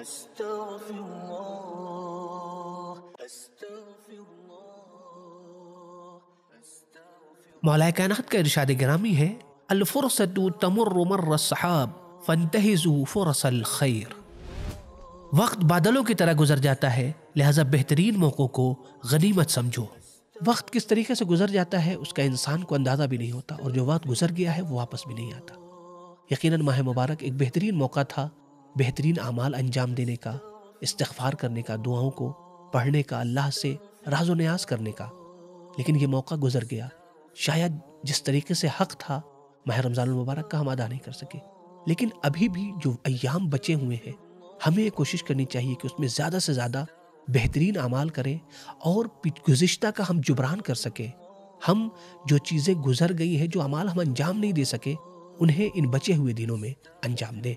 استغفر الله मौलाए कायनात का इरशाद ग्रामी है अलफुरसत तमर मर सहाब फनतहजू फुरसल खैर वक्त बादलों की तरह गुजर जाता है लिहाजा बेहतरीन मौक़ों को गनीमत समझो वक्त किस तरीके से गुजर जाता है उसका इंसान को अंदाज़ा भी नहीं होता और जो वक्त गुजर गया है वो वापस भी नहीं आता यकीनन माह मुबारक एक बेहतरीन मौका था बेहतरीन अमाल अंजाम देने का इस्तफार करने का दुआओं को पढ़ने का अल्लाह से राजो न्याज करने का लेकिन ये मौका गुजर गया शायद जिस तरीके से हक था माह रमज़ान मुबारक का हम अदा नहीं कर सके लेकिन अभी भी जो अयाम बचे हुए हैं हमें कोशिश करनी चाहिए कि उसमें ज़्यादा से ज़्यादा बेहतरीन अमाल करें और गुज्त का हम जुबरान कर सकें हम जो चीज़ें गुजर गई हैं जो अमाल हम अंजाम नहीं दे सके उन्हें इन बचे हुए दिनों में अंजाम दें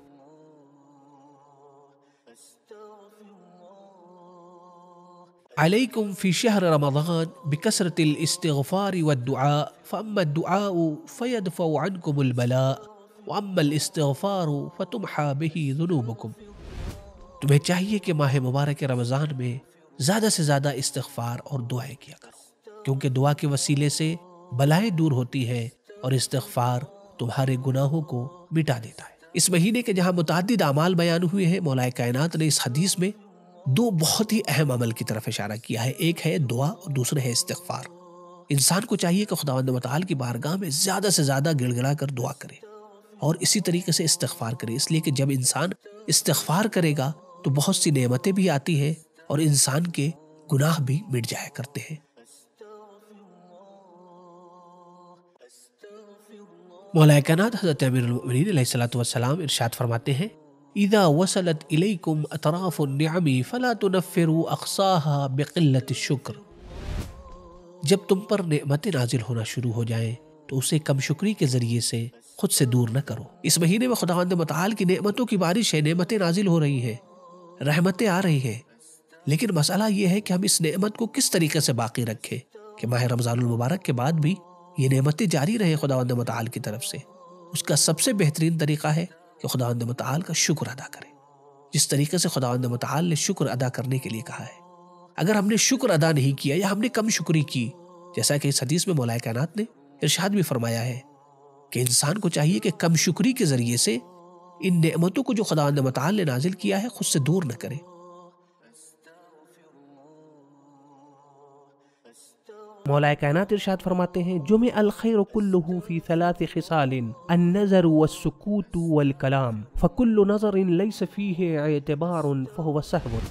عليكم في شهر رمضان بكثرة الاستغفار والدعاء فأما الدعاء فيدفع عنكم البلاء वम्बल इस्तफ़ार फतुम हाबही जुनूबकुम तुम्हें चाहिए कि माह मुबारक रमज़ान में ज़्यादा से ज़्यादा इस्तफ़ार और दुआएं किया करो क्योंकि दुआ के वसीले से भलाएँ दूर होती हैं और इस्तफ़ार तुम्हारे गुनाहों को मिटा देता है इस महीने के जहाँ मुतद अमाल बयान हुए हैं मौलाए कायनात ने इस हदीस में दो बहुत ही अहम अमल की तरफ इशारा किया है एक है दुआ और दूसरा है इस्तफार इंसान को चाहिए कि खुदा मताल की बारगाह में ज़्यादा से ज़्यादा गिड़गड़ा कर दुआ करे और इसी तरीके से इस्तफार करे इसलिए कि जब इंसान इस्तफार करेगा तो बहुत सी नियमतें भी आती हैं और इंसान के गुनाह भी मिट जाया करते हैं मौलाना हज़रत अमीर वसलाम इरशाद फरमाते हैं इदा वसलत इलेकुम अतराफ़ न्यामी फ़ला तनफ़िर अक्साहा बक़लत शुक्र जब तुम पर नमतें नाजिल होना शुरू हो जाएं तो उसे कम शुक्री के ज़रिए से खुद से दूर न करो इस महीने में खुदा मताल की नमतों की बारिश है नमतें नाजिल हो रही हैं रहमतें आ रही हैं लेकिन मसला यह है कि हम इस नमत को किस तरीके से बाकी रखें कि माह रमज़ानमबारक के बाद भी ये नमतें जारी रहें खुदा मताल की तरफ से उसका सबसे बेहतरीन तरीका है कि खुदा मताल का शुक्र अदा करें जिस तरीके से खुदा मताल ने शुक्र अदा करने के लिए कहा है अगर हमने शुक्र अदा नहीं किया या हमने कम शुक्री की जैसा कि इस हदीस में मौलाए कैनात ने इर्शाद भी फरमाया है कि इंसान को चाहिए कि कम शुक्री के जरिए से इन नमतों को जो खुदा मताल ने नाजिल किया है खुद से दूर न करें मौलाए कायनात इरशाद फरमाते हैं जुमे अलखैर कुल्लू फी सलात खिसाल अन्नजर वस्कूत वल कलाम फ़कुल्ल नज़र लई सफ़ी है एतबार फ़हुव सहब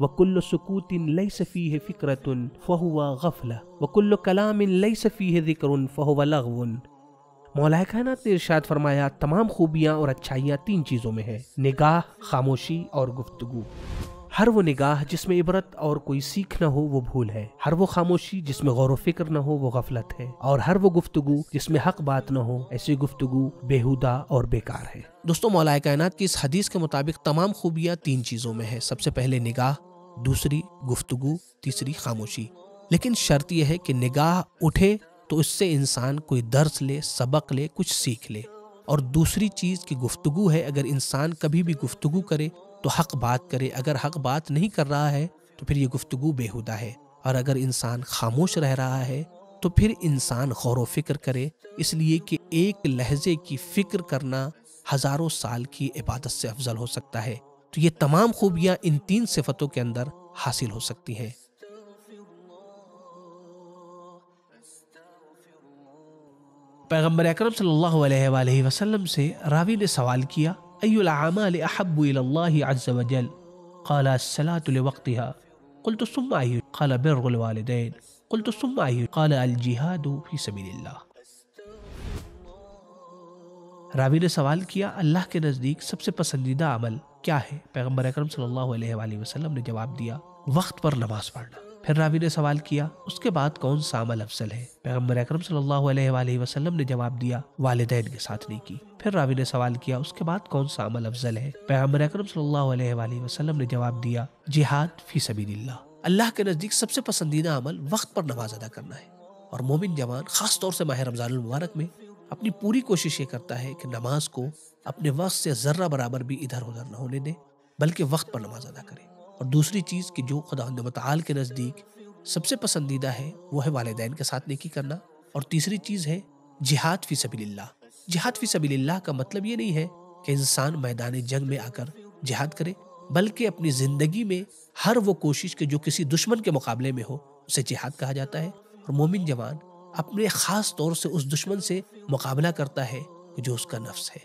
وكل سكوت ليس فيه فكرة فهو غفلة وكل كلام ليس فيه ذكر فهو لغو मौलाए कायनात ने इर्शाद फरमाया तमाम खूबियाँ और अच्छाइयाँ तीन चीज़ों में है निगाह खामोशी और गुफ्तगु हर वो निगाह जिसमें इबरत और कोई सीख न हो वो भूल है हर वो खामोशी जिसमें गौर फिक्र न हो वो गफलत है और हर वो गुफ्तगु जिसमें हक बात न हो ऐसी गुफ्तगु बेहुदा और बेकार है दोस्तों मौलाए कायनात की इस हदीस के मुताबिक तमाम खूबियाँ तीन चीज़ों में है सबसे पहले निगाह दूसरी गुफ्तगु तीसरी खामोशी लेकिन शर्त यह है कि निगाह उठे तो इससे इंसान कोई दर्स ले सबक ले कुछ सीख ले और दूसरी चीज़ की गुफ्तगु है अगर इंसान कभी भी गुफ्तगु करे तो हक बात करे अगर हक बात नहीं कर रहा है तो फिर ये गुफ्तगु बेहुदा है और अगर इंसान खामोश रह रहा है तो फिर इंसान गौर फिक्र करे इसलिए कि एक लहजे की फिक्र करना हजारों साल की इबादत से अफजल हो सकता है तो ये तमाम खूबियां इन तीन सिफतों के अंदर हासिल हो सकती हैं पैगम्बर अक्रम सल्लल्लाहु अलैहि वसल्लम से रावी ने सवाल किया أي الأعمال أحب إلى الله عز وجل قال الصلاة لوقتها قلت ثم أي قال بر الوالدين قلت ثم أي قال الجهاد في سبيل الله रावी ने सवाल किया अल्लाह के नज़दीक सबसे पसंदीदा अमल क्या है पैगम्बर अक्रम सल्लल्लाहु अलैहि वसल्लम ने जवाब दिया वक्त पर नमाज पढ़ना फिर रावी ने सवाल किया उसके बाद कौन सा अमल अफसल है पैगम्बर अक्रम सल्लल्लाहु अलैहि वसल्लम ने जवाब दिया वालदेन के साथ नेकी फिर रावी ने सवाल किया उसके बाद कौन सा अमल अफजल है पैगम्बर अक्रम वसल्लम ने जवाब दिया जिहाद फी सबील्ला अल्लाह के नज़दीक सबसे पसंदीदा अमल वक्त पर नमाज अदा करना है और मोमिन जवान खास तौर से माह रमजान मुबारक में अपनी पूरी कोशिश ये करता है कि नमाज को अपने वक्त से ज़र्रा बराबर भी इधर उधर न होने दें बल्कि वक्त पर नमाज अदा करें और दूसरी चीज़ कि जो खुदा के नज़दीक सबसे पसंदीदा है वो है वालदेन के साथ नेकी करना और तीसरी चीज़ है जिहाद फ़ी सबील्ला जिहाद फी सबील्लाह का मतलब ये नहीं है कि इंसान मैदान जंग में आकर जिहाद करे बल्कि अपनी जिंदगी में हर वो कोशिश के जो किसी दुश्मन के मुकाबले में हो उसे जिहाद कहा जाता है और मोमिन जवान अपने खास तौर से उस दुश्मन से मुकाबला करता है जो उसका नफ्स है